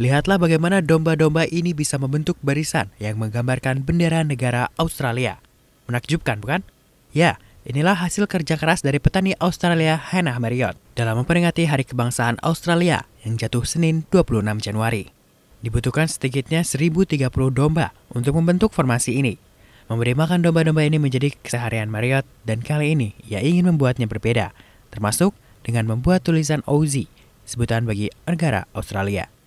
Lihatlah bagaimana domba-domba ini bisa membentuk barisan yang menggambarkan bendera negara Australia. Menakjubkan, bukan? Ya, inilah hasil kerja keras dari petani Australia Hannah Marriott dalam memperingati Hari Kebangsaan Australia yang jatuh Senin 26 Januari. Dibutuhkan sedikitnya 1030 domba untuk membentuk formasi ini. Memberi makan domba-domba ini menjadi keseharian Marriott dan kali ini ia ingin membuatnya berbeda, termasuk dengan membuat tulisan Aussie, sebutan bagi negara Australia.